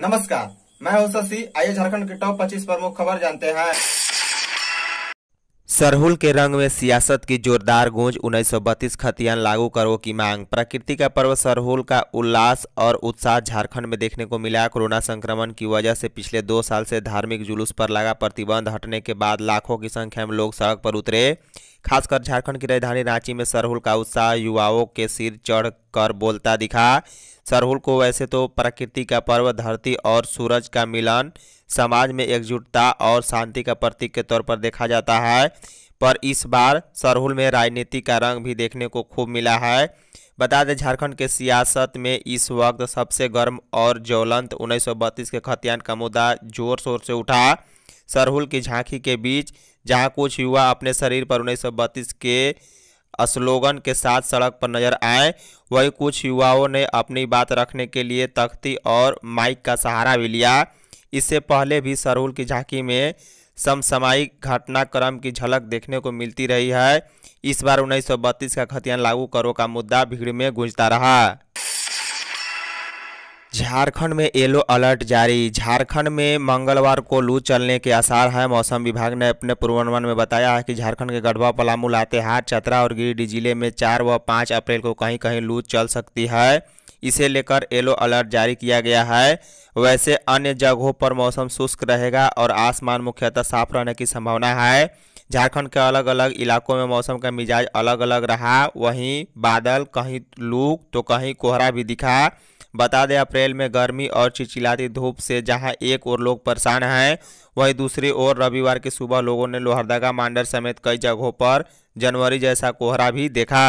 नमस्कार मैं हूं शशि आइए झारखंड के टॉप 25 प्रमुख खबर जानते हैं सरहुल के रंग में सियासत की जोरदार गूंज 1932 खतियान लागू करो की मांग प्रकृति का पर्व सरहुल का उल्लास और उत्साह झारखंड में देखने को मिला कोरोना संक्रमण की वजह से पिछले दो साल से धार्मिक जुलूस पर लगा प्रतिबंध हटने के बाद लाखों की संख्या में लोग सड़क पर उतरे खासकर झारखंड की राजधानी रांची में सरहुल का उत्साह युवाओं के सिर चढ़ कर बोलता दिखा सरहुल को वैसे तो प्रकृति का पर्व धरती और सूरज का मिलन समाज में एकजुटता और शांति का प्रतीक के तौर पर देखा जाता है पर इस बार सरहुल में राजनीति का रंग भी देखने को खूब मिला है बता दें झारखंड के सियासत में इस वक्त सबसे गर्म और ज्वलंत 1932 के खतियान का मुद्दा जोर शोर से उठा सरहुल की झांकी के बीच जहां कुछ युवा अपने शरीर पर 1932 के स्लोगन के साथ सड़क पर नजर आए वहीं कुछ युवाओं ने अपनी बात रखने के लिए तख्ती और माइक का सहारा भी लिया इससे पहले भी सरहुल की झांकी में समसामयिक घटनाक्रम की झलक देखने को मिलती रही है इस बार 1932 का खतियान लागू करो का मुद्दा भीड़ में गूंजता रहा झारखंड में येलो अलर्ट जारी झारखंड में मंगलवार को लू चलने के आसार हैं मौसम विभाग ने अपने पूर्वानुमान में बताया है कि झारखंड के गढ़वा पलामू लातेहार चतरा और गिरिडीह जिले में चार व पाँच अप्रैल को कहीं कहीं लू चल सकती है इसे लेकर येलो अलर्ट जारी किया गया है वैसे अन्य जगहों पर मौसम शुष्क रहेगा और आसमान मुख्यतः साफ रहने की संभावना है झारखंड के अलग अलग इलाकों में मौसम का मिजाज अलग अलग रहा वहीं बादल कहीं लू तो कहीं कोहरा भी दिखा बता दें अप्रैल में गर्मी और चिचिलाती धूप से जहां एक और लोग परेशान हैं वहीं दूसरी ओर रविवार की सुबह लोगों ने लोहरदगा मांडर समेत कई जगहों पर जनवरी जैसा कोहरा भी देखा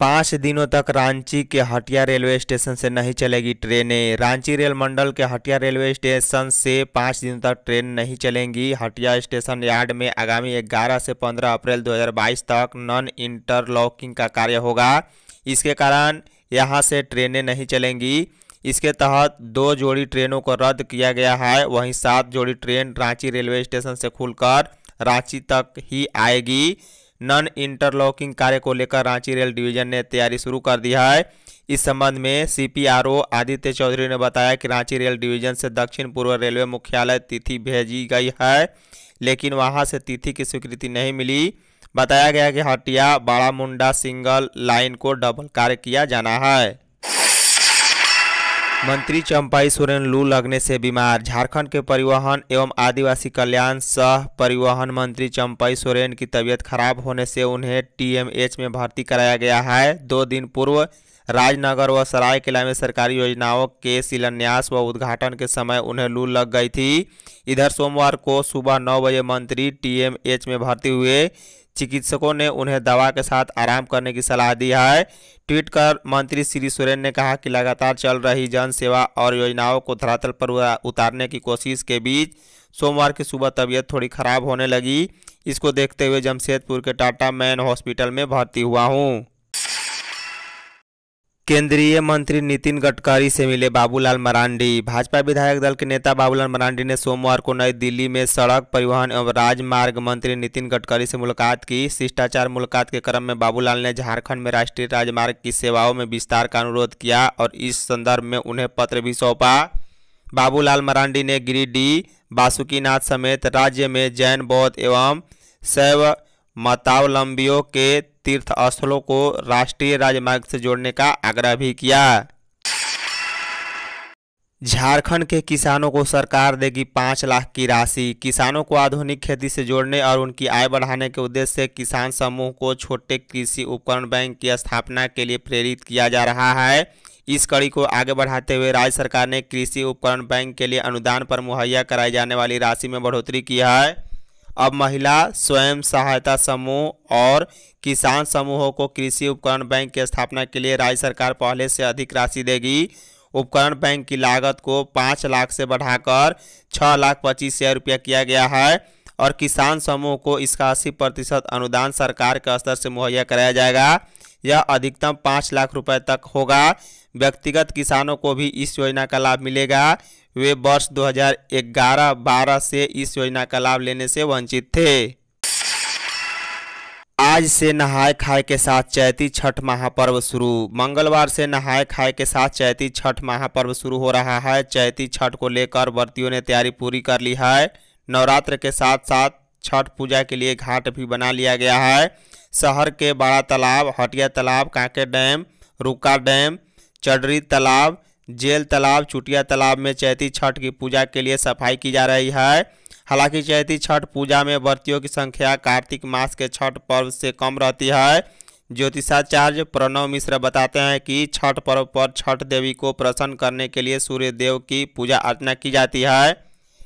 पाँच दिनों तक रांची के हटिया रेलवे स्टेशन से नहीं चलेगी ट्रेनें रांची रेल मंडल के हटिया रेलवे स्टेशन से पाँच दिनों तक ट्रेन नहीं चलेंगी हटिया स्टेशन यार्ड में आगामी 11 से 15 अप्रैल 2022 तक नॉन इंटरलॉकिंग का कार्य होगा इसके कारण यहाँ से ट्रेनें नहीं चलेंगी इसके तहत दो जोड़ी ट्रेनों को रद्द किया गया है वहीं सात जोड़ी ट्रेन रांची रेलवे स्टेशन से खुलकर रांची तक ही आएगी नॉन इंटरलॉकिंग कार्य को लेकर रांची रेल डिवीजन ने तैयारी शुरू कर दी है इस संबंध में सीपीआरओ आदित्य चौधरी ने बताया कि रांची रेल डिवीजन से दक्षिण पूर्व रेलवे मुख्यालय तिथि भेजी गई है लेकिन वहां से तिथि की स्वीकृति नहीं मिली बताया गया कि हटिया बड़ा मुंडा सिंगल लाइन को डबल कार्य किया जाना है मंत्री चंपाई सोरेन लू लगने से बीमार झारखंड के परिवहन एवं आदिवासी कल्याण सह परिवहन मंत्री चंपाई सोरेन की तबीयत खराब होने से उन्हें टीएमएच में भर्ती कराया गया है दो दिन पूर्व राजनगर व किला में सरकारी योजनाओं के शिलान्यास व उद्घाटन के समय उन्हें लू लग गई थी इधर सोमवार को सुबह नौ बजे मंत्री टीएमएच में भर्ती हुए चिकित्सकों ने उन्हें दवा के साथ आराम करने की सलाह दी है ट्वीट कर मंत्री श्री सोरेन ने कहा कि लगातार चल रही जन सेवा और योजनाओं को धरातल पर उतारने की कोशिश के बीच सोमवार की सुबह तबीयत थोड़ी खराब होने लगी इसको देखते हुए जमशेदपुर के टाटा मैन हॉस्पिटल में भर्ती हुआ हूँ केंद्रीय मंत्री नितिन गडकरी से मिले बाबूलाल मरांडी भाजपा विधायक दल के नेता बाबूलाल मरांडी ने सोमवार को नई दिल्ली में सड़क परिवहन एवं राजमार्ग मंत्री नितिन गडकरी से मुलाकात की शिष्टाचार मुलाकात के क्रम में बाबूलाल ने झारखंड में राष्ट्रीय राजमार्ग की सेवाओं में विस्तार का अनुरोध किया और इस संदर्भ में उन्हें पत्र भी सौंपा बाबूलाल मरांडी ने गिरिडीह बासुकीनाथ समेत राज्य में जैन बौद्ध एवं शैव मतावलंबियों के तीर्थ स्थलों को राष्ट्रीय राजमार्ग से जोड़ने का आग्रह भी किया झारखंड के किसानों को सरकार देगी पाँच लाख की राशि किसानों को आधुनिक खेती से जोड़ने और उनकी आय बढ़ाने के उद्देश्य से किसान समूह को छोटे कृषि उपकरण बैंक की स्थापना के लिए प्रेरित किया जा रहा है इस कड़ी को आगे बढ़ाते हुए राज्य सरकार ने कृषि उपकरण बैंक के लिए अनुदान पर मुहैया कराई जाने वाली राशि में बढ़ोतरी की है अब महिला स्वयं सहायता समूह और किसान समूहों को कृषि उपकरण बैंक की स्थापना के लिए राज्य सरकार पहले से अधिक राशि देगी उपकरण बैंक की लागत को पाँच लाख से बढ़ाकर छः लाख पच्चीस हज़ार रुपया किया गया है और किसान समूह को इसका अस्सी प्रतिशत अनुदान सरकार के स्तर से मुहैया कराया जाएगा यह अधिकतम पाँच लाख रुपए तक होगा व्यक्तिगत किसानों को भी इस योजना का लाभ मिलेगा वे वर्ष 2011-12 से इस योजना का लाभ लेने से वंचित थे आज से नहाय खाए के साथ चैती छठ महापर्व शुरू मंगलवार से नहाय खाए के साथ चैती छठ महापर्व शुरू हो रहा है चैती छठ को लेकर व्रतियों ने तैयारी पूरी कर ली है नवरात्र के साथ साथ छठ पूजा के लिए घाट भी बना लिया गया है शहर के बड़ा Talab Hatia Talab Kanke dam Rukka dam Chadri Talab jail तालाब चुटिया तालाब में चैती छठ की पूजा के लिए सफाई की जा रही है हालांकि चैती छठ पूजा में व्रतियों की संख्या कार्तिक मास के छठ पर्व से कम रहती है ज्योतिषाचार्य प्रणव मिश्र बताते हैं कि छठ पर्व पर छठ देवी को प्रसन्न करने के लिए सूर्य देव की पूजा अर्चना की जाती है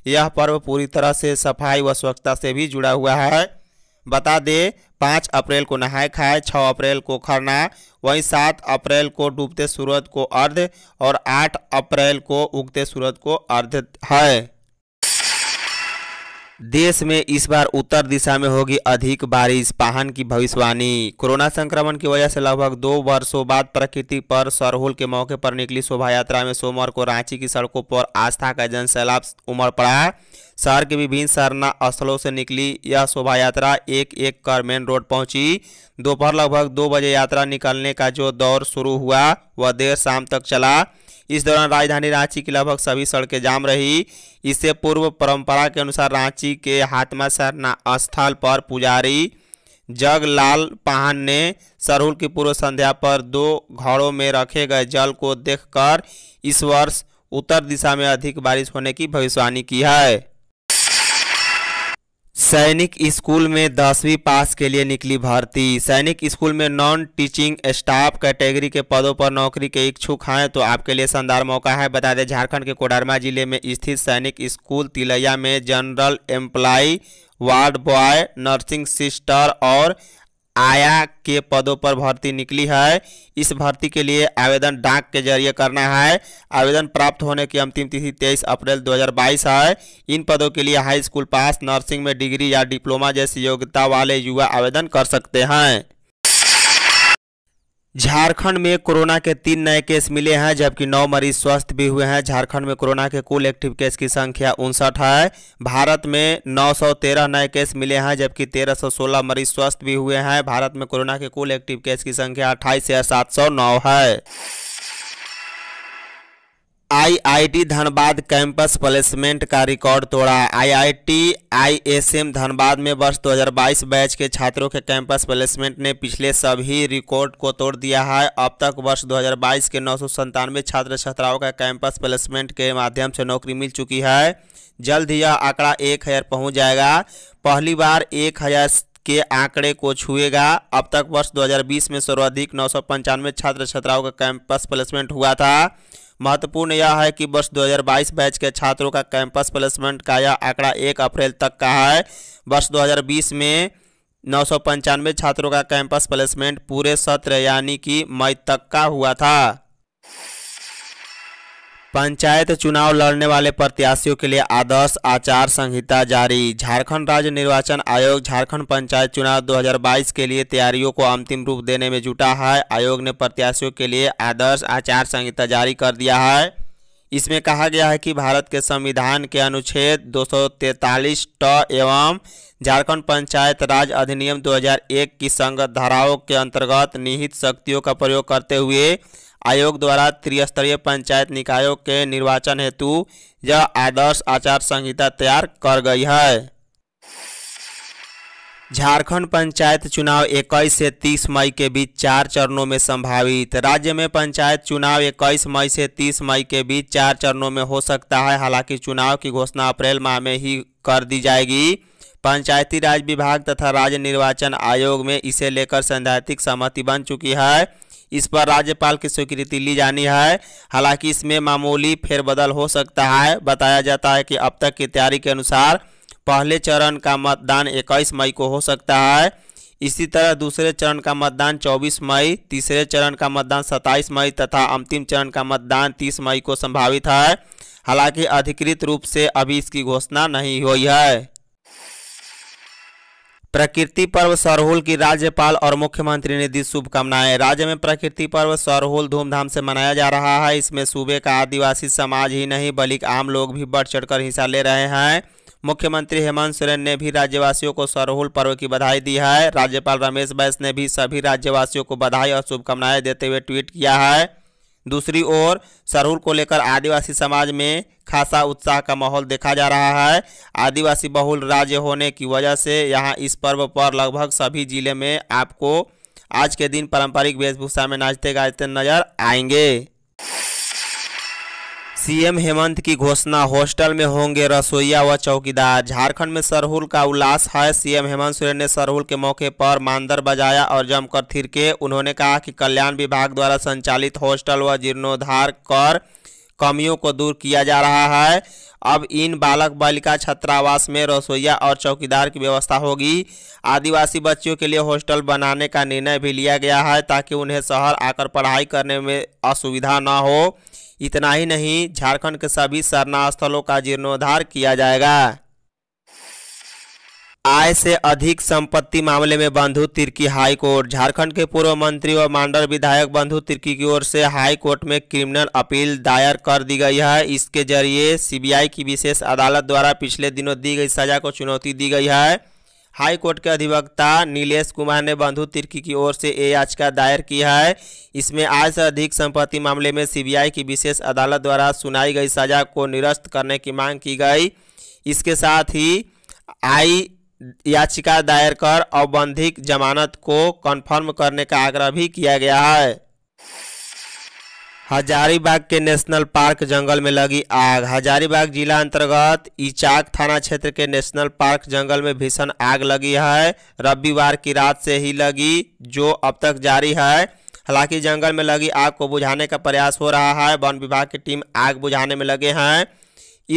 यह पर्व पूरी तरह से सफाई व स्वच्छता से भी जुड़ा हुआ है बता दें पाँच अप्रैल को नहाए खाए छः अप्रैल को खरना वहीं सात अप्रैल को डूबते सूरज को अर्ध और आठ अप्रैल को उगते सूरज को अर्ध है देश में इस बार उत्तर दिशा में होगी अधिक बारिश पाहन की भविष्यवाणी कोरोना संक्रमण की वजह से लगभग दो वर्षों बाद प्रकृति पर सरहुल के मौके पर निकली शोभा यात्रा में सोमवार को रांची की सड़कों पर आस्था का जन सैलाब उमड़ पड़ा शहर के विभिन्न सरना स्थलों से निकली यह शोभा यात्रा एक एक कर मेन रोड पहुंची दोपहर लगभग दो बजे यात्रा निकलने का जो दौर शुरू हुआ वह देर शाम तक चला इस दौरान राजधानी रांची की लगभग सभी सड़कें जाम रही इससे पूर्व परंपरा के अनुसार रांची के हाथमा सरना स्थल पर पुजारी जगलाल पाहन ने सरहुल की पूर्व संध्या पर दो घड़ों में रखे गए जल को देखकर इस वर्ष उत्तर दिशा में अधिक बारिश होने की भविष्यवाणी की है सैनिक स्कूल में दसवीं पास के लिए निकली भर्ती सैनिक स्कूल में नॉन टीचिंग स्टाफ कैटेगरी के पदों पर नौकरी के इच्छुक हैं तो आपके लिए शानदार मौका है बता दें झारखंड के कोडरमा जिले में स्थित सैनिक स्कूल तिलैया में general employee ward boy nursing sister और आया के पदों पर भर्ती निकली है इस भर्ती के लिए आवेदन डाक के जरिए करना है आवेदन प्राप्त होने की अंतिम तिथि 23 अप्रैल 2022 है इन पदों के लिए हाई स्कूल पास नर्सिंग में डिग्री या डिप्लोमा जैसी योग्यता वाले युवा आवेदन कर सकते हैं झारखंड में कोरोना के तीन नए केस मिले हैं जबकि नौ मरीज स्वस्थ भी हुए हैं झारखंड में कोरोना के कुल एक्टिव केस की संख्या उनसठ है भारत में 913 नए केस मिले हैं जबकि 1316 मरीज स्वस्थ भी हुए हैं भारत में कोरोना के कुल एक्टिव केस की संख्या अट्ठाईस हजार सात है आईआईटी धनबाद कैंपस प्लेसमेंट का रिकॉर्ड तोड़ा आईआईटी आईएसएम धनबाद में वर्ष 2022 बैच के छात्रों के कैंपस प्लेसमेंट ने पिछले सभी रिकॉर्ड को तोड़ दिया है अब तक वर्ष 2022 के नौ सौ छात्र छात्राओं का कैंपस प्लेसमेंट के माध्यम से नौकरी मिल चुकी है जल्द ही यह आंकड़ा एक हज़ार पहुँच जाएगा पहली बार एक हज़ार के आंकड़े को छुएगा अब तक वर्ष दो में सर्वाधिक नौ छात्र छात्राओं का कैंपस प्लेसमेंट हुआ था महत्वपूर्ण यह है कि वर्ष 2022 बैच के छात्रों का कैंपस प्लेसमेंट का यह आंकड़ा एक अप्रैल तक का है वर्ष 2020 में नौ छात्रों का कैंपस प्लेसमेंट पूरे सत्र यानी कि मई तक का हुआ था पंचायत चुनाव लड़ने वाले प्रत्याशियों के लिए आदर्श आचार संहिता जारी झारखंड राज्य निर्वाचन आयोग झारखंड पंचायत चुनाव 2022 के लिए तैयारियों को अंतिम रूप देने में जुटा है आयोग ने प्रत्याशियों के लिए आदर्श आचार संहिता जारी कर दिया है इसमें कहा गया है कि भारत के संविधान के अनुच्छेद 243 ट एवं झारखंड पंचायत राज अधिनियम 2001 की संगत धाराओं के अंतर्गत निहित शक्तियों का प्रयोग करते हुए आयोग द्वारा त्रिस्तरीय पंचायत निकायों के निर्वाचन हेतु यह आदर्श आचार संहिता तैयार कर गई है झारखंड पंचायत चुनाव 21 से 30 मई के बीच चार चरणों में संभावित राज्य में पंचायत चुनाव 21 मई से 30 मई के बीच चार चरणों में हो सकता है हालांकि चुनाव की घोषणा अप्रैल माह में ही कर दी जाएगी पंचायती राज विभाग तथा राज्य निर्वाचन आयोग में इसे लेकर सैद्धांतिक सहमति बन चुकी है इस पर राज्यपाल की स्वीकृति ली जानी है हालांकि इसमें मामूली फेरबदल हो सकता है बताया जाता है कि अब तक की तैयारी के अनुसार पहले चरण का मतदान 21 मई को हो सकता है इसी तरह दूसरे चरण का मतदान 24 मई तीसरे चरण का मतदान 27 मई तथा अंतिम चरण का मतदान 30 मई को संभावित है हालांकि अधिकृत रूप से अभी इसकी घोषणा नहीं हुई है प्रकृति पर्व सरहुल की राज्यपाल और मुख्यमंत्री ने दी शुभकामनाएं राज्य में प्रकृति पर्व सरहुल धूमधाम से मनाया जा रहा है इसमें सूबे का आदिवासी समाज ही नहीं बल्कि आम लोग भी बढ़ चढ़कर हिस्सा ले रहे हैं मुख्यमंत्री हेमंत सोरेन ने भी राज्यवासियों को सरहुल पर्व की बधाई दी है राज्यपाल रमेश बैस ने भी सभी राज्यवासियों को बधाई और शुभकामनाएं देते हुए ट्वीट किया है दूसरी ओर सरहुल को लेकर आदिवासी समाज में खासा उत्साह का माहौल देखा जा रहा है आदिवासी बहुल राज्य होने की वजह से यहाँ इस पर्व पर लगभग सभी जिले में आपको आज के दिन पारंपरिक वेशभूषा में नाचते गाजते नजर आएंगे सीएम हेमंत की घोषणा हॉस्टल में होंगे रसोईया व चौकीदार झारखंड में सरहुल का उल्लास है सीएम हेमंत सोरेन ने सरहुल के मौके पर मांदर बजाया और जमकर थिरके उन्होंने कहा कि कल्याण विभाग द्वारा संचालित हॉस्टल व जीर्णोद्धार कर कमियों को दूर किया जा रहा है अब इन बालक बालिका छात्रावास में रसोईया और चौकीदार की व्यवस्था होगी आदिवासी बच्चियों के लिए हॉस्टल बनाने का निर्णय भी लिया गया है ताकि उन्हें शहर आकर पढ़ाई करने में असुविधा न हो इतना ही नहीं झारखंड के सभी सरना स्थलों का जीर्णोद्धार किया जाएगा आय से अधिक संपत्ति मामले में बंधु तिर्की हाई कोर्ट झारखंड के पूर्व मंत्री और मांडर विधायक बंधु तिर्की की ओर से हाई कोर्ट में क्रिमिनल अपील दायर कर दी गई है इसके जरिए सीबीआई की विशेष अदालत द्वारा पिछले दिनों दी गई सजा को चुनौती दी गई है हाई कोर्ट के अधिवक्ता नीलेश कुमार ने बंधु तिर्की की ओर से ये याचिका दायर की है इसमें आय से अधिक संपत्ति मामले में सीबीआई की विशेष अदालत द्वारा सुनाई गई सजा को निरस्त करने की मांग की गई इसके साथ ही आई याचिका दायर कर अवबंधिक जमानत को कन्फर्म करने का आग्रह भी किया गया है हजारीबाग के नेशनल पार्क जंगल में लगी आग हजारीबाग जिला अंतर्गत इचाक थाना क्षेत्र के नेशनल पार्क जंगल में भीषण आग लगी है रविवार की रात से ही लगी जो अब तक जारी है हालांकि जंगल में लगी आग को बुझाने का प्रयास हो रहा है वन विभाग की टीम आग बुझाने में लगे हैं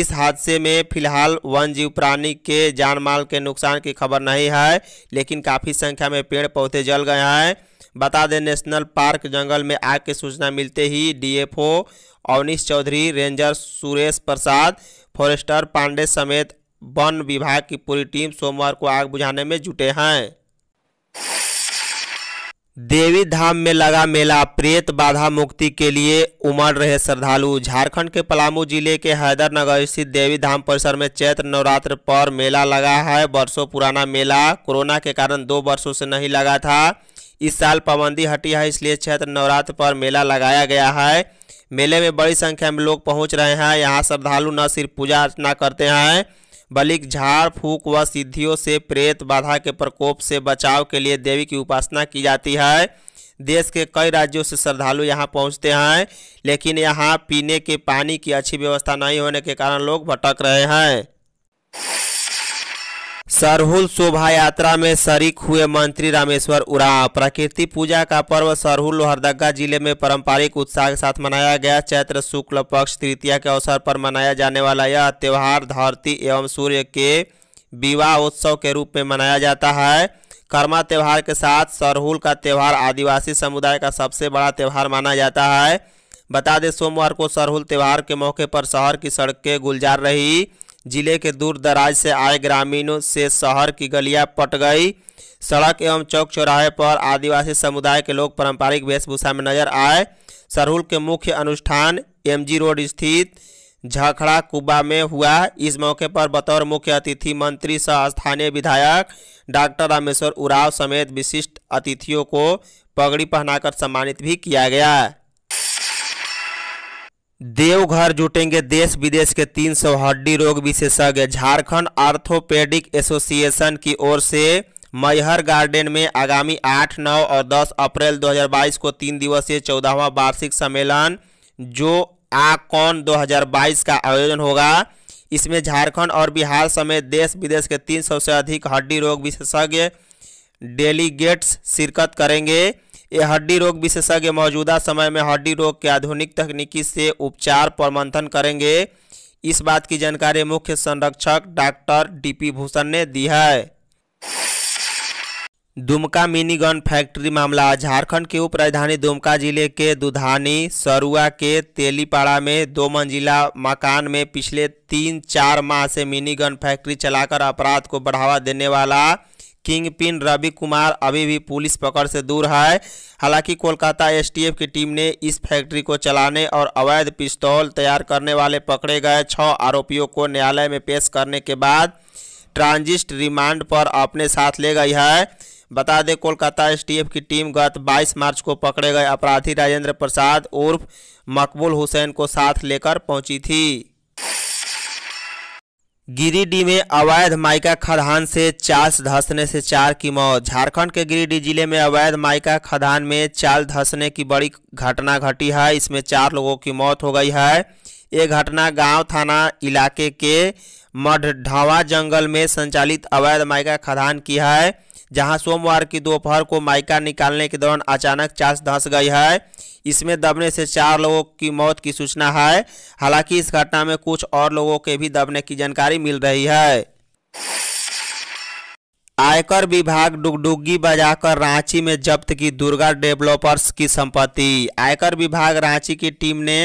इस हादसे में फिलहाल वन जीव प्राणी के जान माल के नुकसान की खबर नहीं है लेकिन काफ़ी संख्या में पेड़ पौधे जल गए हैं बता दें नेशनल पार्क जंगल में आग की सूचना मिलते ही DFO Avnish Chaudhary ranger Suresh Prasad forester Pandey समेत वन विभाग की पूरी टीम सोमवार को आग बुझाने में जुटे हैं देवी धाम में लगा मेला प्रेत बाधा मुक्ति के लिए उमड़ रहे श्रद्धालु झारखंड के पलामू जिले के हैदरनगर स्थित देवी धाम परिसर में चैत्र नवरात्र पर मेला लगा है वर्षों पुराना मेला कोरोना के कारण दो वर्षों से नहीं लगा था इस साल पाबंदी हटी है इसलिए क्षेत्र नवरात्र पर मेला लगाया गया है मेले में बड़ी संख्या में लोग पहुंच रहे हैं यहाँ श्रद्धालु न सिर्फ पूजा अर्चना करते हैं बल्कि झाड़ फूक व सिद्धियों से प्रेत बाधा के प्रकोप से बचाव के लिए देवी की उपासना की जाती है देश के कई राज्यों से श्रद्धालु यहाँ पहुँचते हैं लेकिन यहाँ पीने के पानी की अच्छी व्यवस्था नहीं होने के कारण लोग भटक रहे हैं सरहुल शोभा यात्रा में शरीक हुए मंत्री रामेश्वर उरांव प्रकृति पूजा का पर्व सरहुल लोहरदगा जिले में पारंपरिक उत्साह के साथ मनाया गया चैत्र शुक्ल पक्ष तृतीया के अवसर पर मनाया जाने वाला यह त्यौहार धरती एवं सूर्य के विवाह उत्सव के रूप में मनाया जाता है कर्मा त्यौहार के साथ सरहुल का त्यौहार आदिवासी समुदाय का सबसे बड़ा त्यौहार माना जाता है बता दें सोमवार को सरहुल त्यौहार के मौके पर शहर की सड़कें गुलजार रही जिले के दूर दराज से आए ग्रामीणों से शहर की गलियां पट गई सड़क एवं चौक चौराहे पर आदिवासी समुदाय के लोग पारंपरिक वेशभूषा में नजर आए सरहुल के मुख्य अनुष्ठान एमजी रोड स्थित झखड़ा कुबा में हुआ इस मौके पर बतौर मुख्य अतिथि मंत्री सह स्थानीय विधायक डॉक्टर रामेश्वर उराव समेत विशिष्ट अतिथियों को पगड़ी पहनाकर सम्मानित भी किया गया देवघर जुटेंगे देश विदेश के तीन सौ हड्डी रोग विशेषज्ञ झारखंड आर्थोपेडिक एसोसिएशन की ओर से मैहर गार्डन में आगामी 8, 9 और 10 अप्रैल 2022 को तीन दिवसीय चौदहवा वार्षिक सम्मेलन जो आकौन 2022 का आयोजन होगा इसमें झारखंड और बिहार समेत देश विदेश के 300 से अधिक हड्डी रोग विशेषज्ञ डेलीगेट्स शिरकत करेंगे ये हड्डी रोग विशेषज्ञ मौजूदा समय में हड्डी रोग के आधुनिक तकनीकी से उपचार प्रमंथन करेंगे इस बात की जानकारी मुख्य संरक्षक डॉक्टर डीपी भूषण ने दी है दुमका मिनी गन फैक्ट्री मामला झारखंड की उप राजधानी दुमका जिले के दुधानी सरुआ के तेलीपाड़ा में दो मंजिला मकान में पिछले तीन चार माह से मिनी गन फैक्ट्री चलाकर अपराध को बढ़ावा देने वाला किंग पिन रवि कुमार अभी भी पुलिस पकड़ से दूर है हालांकि कोलकाता एसटीएफ की टीम ने इस फैक्ट्री को चलाने और अवैध पिस्तौल तैयार करने वाले पकड़े गए छः आरोपियों को न्यायालय में पेश करने के बाद ट्रांजिस्ट रिमांड पर अपने साथ ले गई है बता दें कोलकाता एसटीएफ की टीम गत 22 मार्च को पकड़े गए अपराधी राजेंद्र प्रसाद उर्फ मकबूल हुसैन को साथ लेकर पहुंची थी गिरिडीह में अवैध माइका खदान से चाल धंसने से चार की मौत झारखंड के गिरिडीह जिले में अवैध माइका खदान में चाल धंसने की बड़ी घटना घटी है इसमें चार लोगों की मौत हो गई है ये घटना गांव थाना इलाके के मढ़ावा जंगल में संचालित अवैध माइका खदान की है जहां सोमवार की दोपहर को माइका निकालने के दौरान अचानक चाल धंस गई है इसमें दबने से चार लोगों की मौत की सूचना है हालांकि इस घटना में कुछ और लोगों के भी दबने की जानकारी मिल रही है आयकर विभाग डुगडुगी बजाकर रांची में जब्त की दुर्गा डेवलपर्स की संपत्ति आयकर विभाग रांची की टीम ने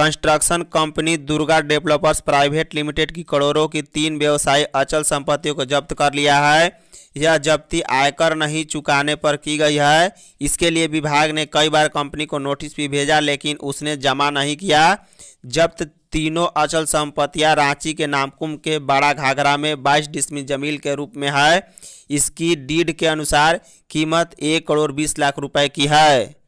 construction company Durga developers private limited की करोड़ों की तीन व्यवसायी अचल संपत्तियों को जब्त कर लिया है यह जब्ती आयकर नहीं चुकाने पर की गई है इसके लिए विभाग ने कई बार कंपनी को नोटिस भी भेजा लेकिन उसने जमा नहीं किया जब्त तीनों अचल संपत्तियां रांची के नामकुम के बड़ा घाघरा में 22 डिस्मी जमील के रूप में है इसकी डीड के अनुसार कीमत एक करोड़ बीस लाख रुपए की है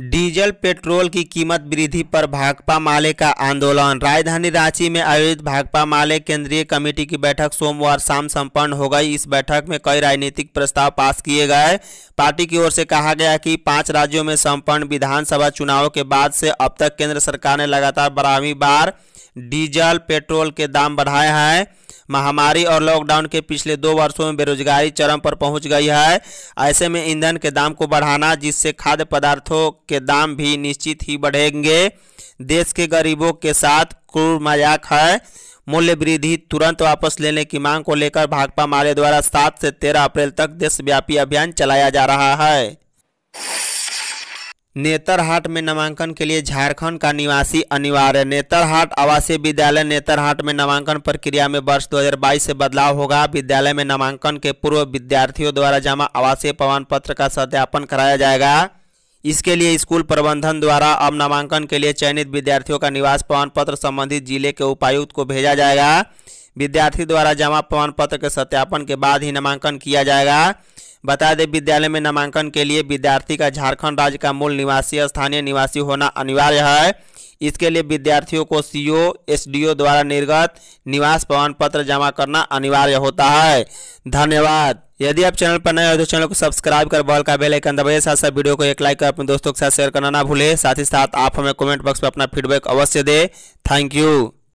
डीजल पेट्रोल की कीमत वृद्धि पर भाकपा माले का आंदोलन राजधानी रांची में आयोजित भाकपा माले केंद्रीय कमेटी की बैठक सोमवार शाम संपन्न हो गई इस बैठक में कई राजनीतिक प्रस्ताव पास किए गए पार्टी की ओर से कहा गया कि पांच राज्यों में संपन्न विधानसभा चुनावों के बाद से अब तक केंद्र सरकार ने लगातार बारहवीं बार डीजल पेट्रोल के दाम बढ़ाए हैं महामारी और लॉकडाउन के पिछले दो वर्षों में बेरोजगारी चरम पर पहुंच गई है ऐसे में ईंधन के दाम को बढ़ाना जिससे खाद्य पदार्थों के दाम भी निश्चित ही बढ़ेंगे देश के गरीबों के साथ क्रूर मजाक है मूल्य वृद्धि तुरंत वापस लेने की मांग को लेकर भाकपा माले द्वारा सात से तेरह अप्रैल तक देशव्यापी अभियान चलाया जा रहा है नेतरहाट में नामांकन के लिए झारखंड का निवासी अनिवार्य नेतरहाट आवासीय विद्यालय नेतरहाट में नामांकन प्रक्रिया में वर्ष 2022 से बदलाव होगा विद्यालय में नामांकन के पूर्व विद्यार्थियों द्वारा जमा आवासीय प्रमाण पत्र का सत्यापन कराया जाएगा इसके लिए स्कूल प्रबंधन द्वारा अब नामांकन के लिए चयनित विद्यार्थियों का निवास प्रमाण पत्र संबंधित जिले के उपायुक्त को भेजा जाएगा विद्यार्थी द्वारा जमा प्रमाण पत्र के सत्यापन के बाद ही नामांकन किया जाएगा बता दें विद्यालय में नामांकन के लिए विद्यार्थी का झारखंड राज्य का मूल निवासी स्थानीय निवासी होना अनिवार्य है इसके लिए विद्यार्थियों को सीओ एसडीओ द्वारा निर्गत निवास प्रमाण पत्र जमा करना अनिवार्य होता है धन्यवाद यदि आप चैनल पर नए हो तो चैनल को सब्सक्राइब कर बॉल का बेल आइकन दबाइए साथ साथ वीडियो को एक लाइक कर अपने दोस्तों के साथ शेयर करना ना भूलें साथ ही साथ आप हमें कमेंट बॉक्स पर अपना फीडबैक अवश्य दें थैंक यू